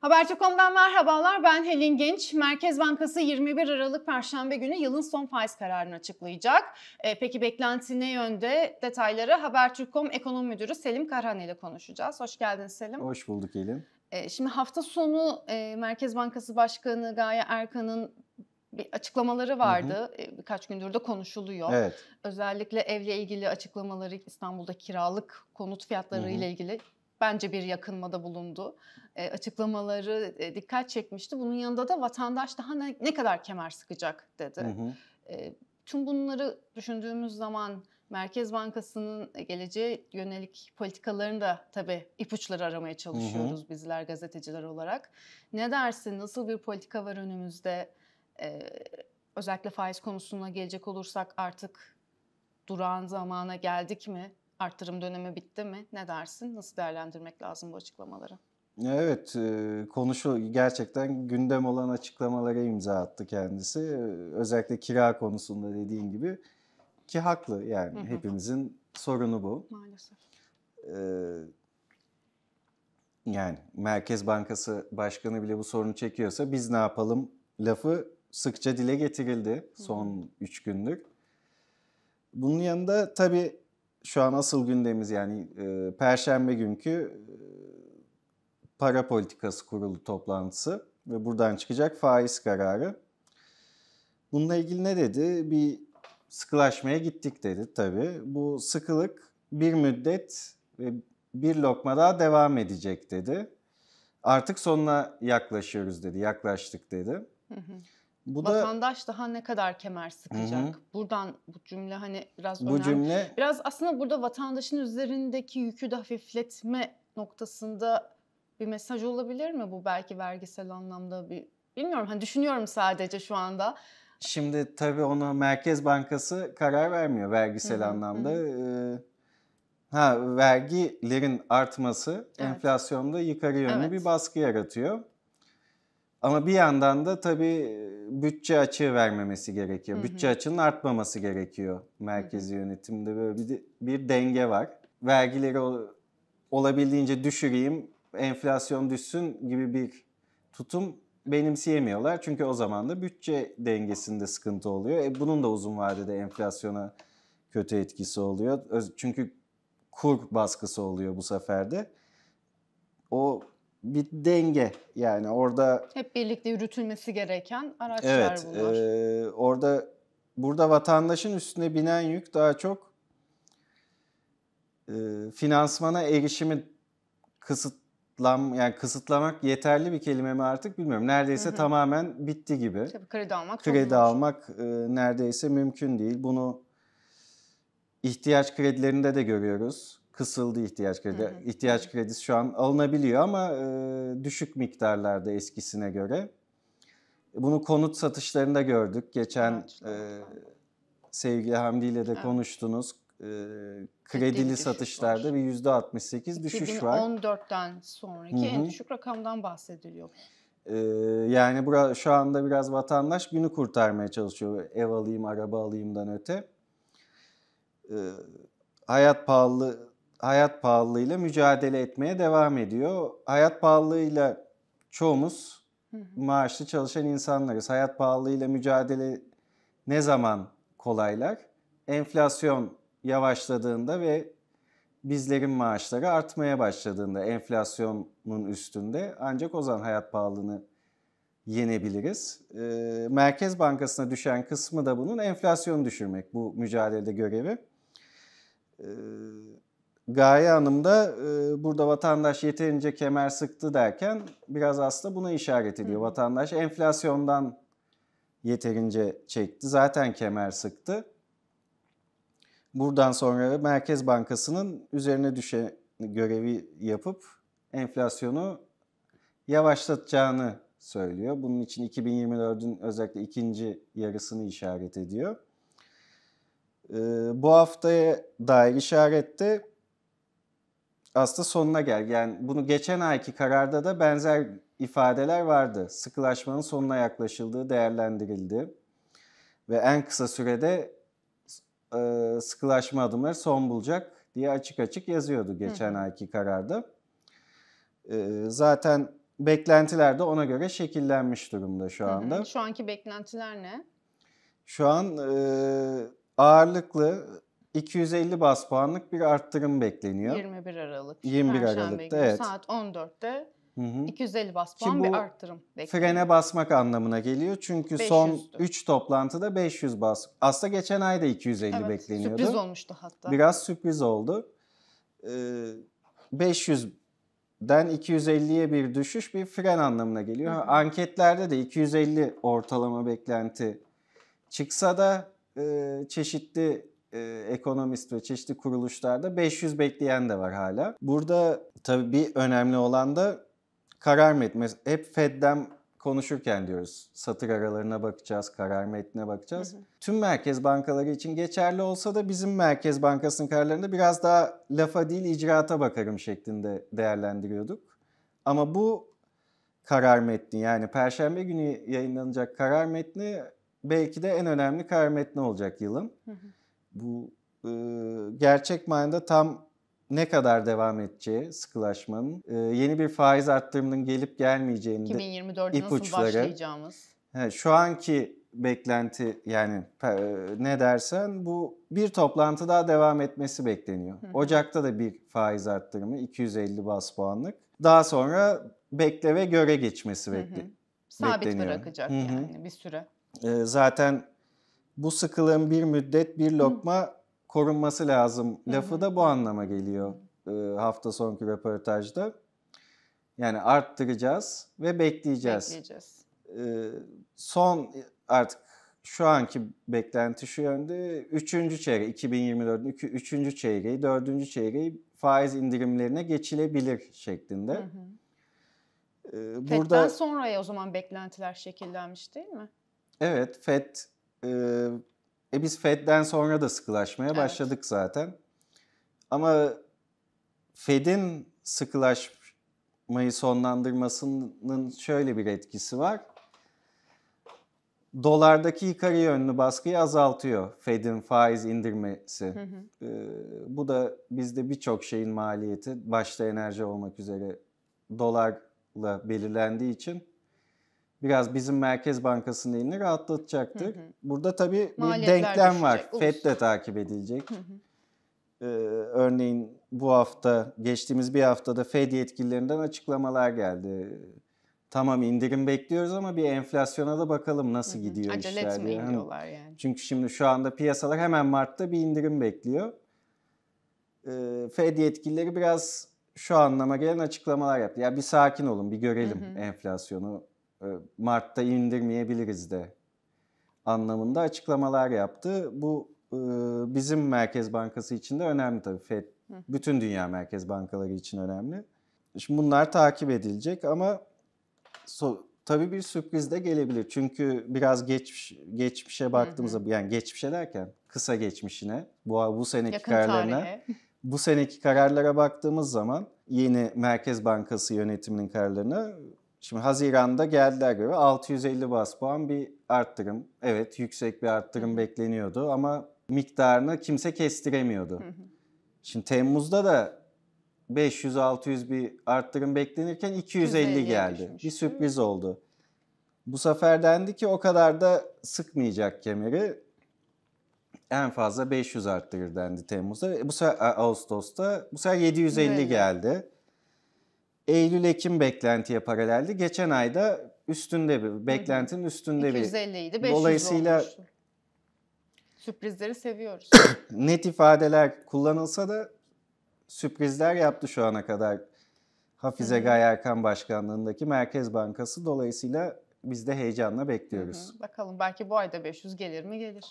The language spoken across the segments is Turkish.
Haberci.com'dan merhabalar. Ben Helin Genç. Merkez Bankası 21 Aralık Perşembe günü yılın son faiz kararını açıklayacak. E, peki beklenti ne yönde? Detayları Habertürk.com ekonomi müdürü Selim Karhan ile konuşacağız. Hoş geldin Selim. Hoş bulduk Helin. E, şimdi hafta sonu e, Merkez Bankası Başkanı Gaye Erkan'ın bir açıklamaları vardı. Hı hı. E, birkaç gündür de konuşuluyor. Evet. Özellikle evle ilgili açıklamaları İstanbul'da kiralık konut fiyatları hı hı. ile ilgili bence bir yakınmada bulundu. E, açıklamaları e, dikkat çekmişti. Bunun yanında da vatandaş daha ne, ne kadar kemer sıkacak dedi. Hı hı. E, tüm bunları düşündüğümüz zaman Merkez Bankası'nın e, geleceğe yönelik politikalarını da tabii ipuçları aramaya çalışıyoruz hı hı. bizler gazeteciler olarak. Ne dersin? Nasıl bir politika var önümüzde? Ee, özellikle faiz konusuna gelecek olursak artık durağan zamana geldik mi? Artırım dönemi bitti mi? Ne dersin? Nasıl değerlendirmek lazım bu açıklamaları? Evet, e, konuşu gerçekten gündem olan açıklamalara imza attı kendisi. Özellikle kira konusunda dediğin gibi ki haklı yani hı hı. hepimizin sorunu bu. Maalesef. E, yani Merkez Bankası Başkanı bile bu sorunu çekiyorsa biz ne yapalım lafı sıkça dile getirildi son 3 gündür. Bunun yanında tabii şu an asıl gündemimiz yani e, Perşembe günkü e, para politikası kurulu toplantısı ve buradan çıkacak faiz kararı. Bununla ilgili ne dedi? Bir sıkılaşmaya gittik dedi tabii. Bu sıkılık bir müddet ve bir lokma daha devam edecek dedi. Artık sonuna yaklaşıyoruz dedi, yaklaştık dedi. Hı hı. Bu Vatandaş da, daha ne kadar kemer sıkacak? Hı. Buradan bu cümle hani biraz bu önemli. Cümle, biraz aslında burada vatandaşın üzerindeki yükü de hafifletme noktasında bir mesaj olabilir mi bu belki vergisel anlamda bir bilmiyorum hani düşünüyorum sadece şu anda. Şimdi tabii ona Merkez Bankası karar vermiyor vergisel hı hı, anlamda. Hı. Ee, ha vergilerin artması evet. enflasyonda yukarı yönlü evet. bir baskı yaratıyor. Ama bir yandan da tabii bütçe açığı vermemesi gerekiyor. Hı hı. Bütçe açığının artmaması gerekiyor merkezi hı hı. yönetimde. Böyle bir, bir denge var. Vergileri olabildiğince düşüreyim, enflasyon düşsün gibi bir tutum benimseyemiyorlar. Çünkü o zaman da bütçe dengesinde sıkıntı oluyor. E, bunun da uzun vadede enflasyona kötü etkisi oluyor. Çünkü kur baskısı oluyor bu sefer de. O bir denge yani orada hep birlikte yürütülmesi gereken araçlar evet, bunlar. Evet. Orada burada vatandaşın üstüne binen yük daha çok e, finansmana erişimi kısıtlam yani kısıtlamak yeterli bir kelime mi artık bilmiyorum. Neredeyse hı hı. tamamen bitti gibi. Tabii kredi almak kredi almak e, neredeyse mümkün değil. Bunu ihtiyaç kredilerinde de görüyoruz kısıldı ihtiyaç kredi. Hı hı. İhtiyaç kredisi şu an alınabiliyor ama e, düşük miktarlarda eskisine göre. Bunu konut satışlarında gördük. Geçen e, sevgili Hamdi ile de konuştunuz. E, kredili satışlarda var. bir yüzde 68 düşüş var. 2014'ten sonraki Hı-hı. en düşük rakamdan bahsediliyor. E, yani bura, şu anda biraz vatandaş günü kurtarmaya çalışıyor. Ev alayım, araba alayımdan öte. E, hayat pahalı hayat pahalılığıyla mücadele etmeye devam ediyor. Hayat pahalılığıyla çoğumuz maaşlı çalışan insanlarız. Hayat pahalılığıyla mücadele ne zaman kolaylar? Enflasyon yavaşladığında ve bizlerin maaşları artmaya başladığında enflasyonun üstünde ancak o zaman hayat pahalılığını yenebiliriz. Ee, Merkez Bankası'na düşen kısmı da bunun enflasyonu düşürmek bu mücadelede görevi. Ee, Gaye Hanım da e, burada vatandaş yeterince kemer sıktı derken biraz aslında buna işaret ediyor. Hı. Vatandaş enflasyondan yeterince çekti. Zaten kemer sıktı. Buradan sonra Merkez Bankası'nın üzerine düşen görevi yapıp enflasyonu yavaşlatacağını söylüyor. Bunun için 2024'ün özellikle ikinci yarısını işaret ediyor. Ee, bu haftaya dair işarette aslında sonuna gel. Yani bunu geçen ayki kararda da benzer ifadeler vardı. Sıkılaşmanın sonuna yaklaşıldığı değerlendirildi. Ve en kısa sürede e, sıkılaşma adımları son bulacak diye açık açık yazıyordu geçen Hı. ayki kararda. E, zaten beklentiler de ona göre şekillenmiş durumda şu anda. Hı hı. Şu anki beklentiler ne? Şu an e, ağırlıklı 250 bas puanlık bir arttırım bekleniyor. 21 Aralık. 21 Perşembe Aralık'ta günü, evet. Saat 14'te Hı hı. 250 bas puan bir arttırım bekleniyor. Frene basmak anlamına geliyor. Çünkü 500'dü. son 3 toplantıda 500 bas. Aslında geçen ay da 250 evet, bekleniyordu. Sürpriz olmuştu hatta. Biraz sürpriz oldu. Ee, 500'den 250'ye bir düşüş bir fren anlamına geliyor. Hı hı. Anketlerde de 250 ortalama beklenti çıksa da e, çeşitli e, ekonomist ve çeşitli kuruluşlarda 500 bekleyen de var hala. Burada tabii bir önemli olan da karar metni. Hep Fed'den konuşurken diyoruz satır aralarına bakacağız, karar metnine bakacağız. Hı hı. Tüm merkez bankaları için geçerli olsa da bizim merkez bankasının kararlarında biraz daha lafa değil icraata bakarım şeklinde değerlendiriyorduk. Ama bu karar metni yani perşembe günü yayınlanacak karar metni belki de en önemli karar metni olacak yılın. Hı hı bu e, gerçek manada tam ne kadar devam edeceği sıkılaşmanın, e, yeni bir faiz arttırımının gelip gelmeyeceğini 2024'de nasıl başlayacağımız. He, şu anki beklenti yani e, ne dersen bu bir toplantı daha devam etmesi bekleniyor. Hı. Ocak'ta da bir faiz arttırımı 250 bas puanlık. Daha sonra bekle ve göre geçmesi bekle, hı hı. Sabit bırakacak hı hı. yani bir süre. E, zaten bu sıkılığın bir müddet bir lokma korunması lazım lafı da bu anlama geliyor e, hafta sonki röportajda. Yani arttıracağız ve bekleyeceğiz. Bekleyeceğiz. E, son e, artık şu anki beklenti şu yönde. Üçüncü çeyreği, 2024'ün üçüncü çeyreği, dördüncü çeyreği faiz indirimlerine geçilebilir şeklinde. Hı hı. Ee, burada Fed'den sonraya o zaman beklentiler şekillenmiş değil mi? Evet, Fed ee, e, biz Fed'den sonra da sıkılaşmaya evet. başladık zaten. Ama Fed'in sıkılaşmayı sonlandırmasının şöyle bir etkisi var. Dolardaki yukarı yönlü baskıyı azaltıyor Fed'in faiz indirmesi. Hı hı. Ee, bu da bizde birçok şeyin maliyeti başta enerji olmak üzere dolarla belirlendiği için biraz bizim Merkez Bankası'nın elini rahatlatacaktır. Hı hı. Burada tabii bir denklem düşecek, var. Olur. FED de takip edilecek. Hı hı. Ee, örneğin bu hafta, geçtiğimiz bir haftada FED yetkililerinden açıklamalar geldi. Tamam indirim bekliyoruz ama bir enflasyona da bakalım nasıl hı hı. gidiyor Acele işler. Acele etmeyin yani. diyorlar yani. Çünkü şimdi şu anda piyasalar hemen Mart'ta bir indirim bekliyor. Ee, FED yetkilileri biraz şu anlama gelen açıklamalar yaptı. Ya bir sakin olun, bir görelim hı hı. enflasyonu e, Mart'ta indirmeyebiliriz de anlamında açıklamalar yaptı. Bu e, bizim Merkez Bankası için de önemli tabii. FED bütün dünya merkez bankaları için önemli. Şimdi bunlar takip edilecek ama tabii bir sürpriz de gelebilir. Çünkü biraz geçmiş geçmişe baktığımızda yani geçmişe derken kısa geçmişine bu bu seneki Yakın kararlarına tarihe. bu seneki kararlara baktığımız zaman yeni Merkez Bankası yönetiminin kararlarına Şimdi Haziran'da geldiler göre 650 bas puan bir arttırım. Evet yüksek bir arttırım bekleniyordu ama miktarını kimse kestiremiyordu. Şimdi Temmuz'da da 500-600 bir arttırım beklenirken 250 geldi. Bir sürpriz oldu. Bu sefer dendi ki o kadar da sıkmayacak kemeri. En fazla 500 arttırır dendi Temmuz'da. Bu sefer Ağustos'ta bu sefer 750 evet. geldi. Eylül-Ekim beklentiye paraleldi. Geçen ayda üstünde bir, beklentinin üstünde 250 bir. 250 idi, Dolayısıyla olmuştu. Sürprizleri seviyoruz. net ifadeler kullanılsa da sürprizler yaptı şu ana kadar Hafize hı Erkan Başkanlığındaki Merkez Bankası. Dolayısıyla biz de heyecanla bekliyoruz. Hı hı. Bakalım belki bu ayda 500 gelir mi gelir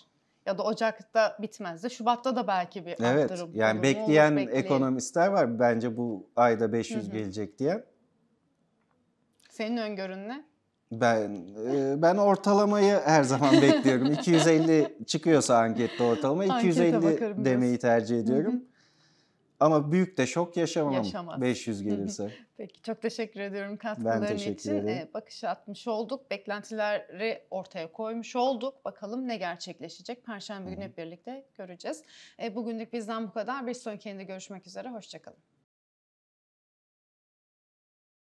ya da Ocak'ta bitmezdi. Şubat'ta da belki bir evet, arttırım. Yani olur, bekleyen olur, ekonomistler var bence bu ayda 500 Hı-hı. gelecek diye. Senin öngörün ne? Ben e, ben ortalamayı her zaman bekliyorum. 250 çıkıyorsa ankette ortalama 250 demeyi tercih ediyorum. Hı-hı. Ama büyük de şok yaşamam Yaşamaz. 500 gelirse. Peki çok teşekkür ediyorum katkıların ben teşekkür için. Ederim. Ee, Bakışı atmış olduk, beklentileri ortaya koymuş olduk. Bakalım ne gerçekleşecek? Perşembe günü hep birlikte göreceğiz. Ee, bugünlük bizden bu kadar. Bir sonraki yayında görüşmek üzere. Hoşçakalın.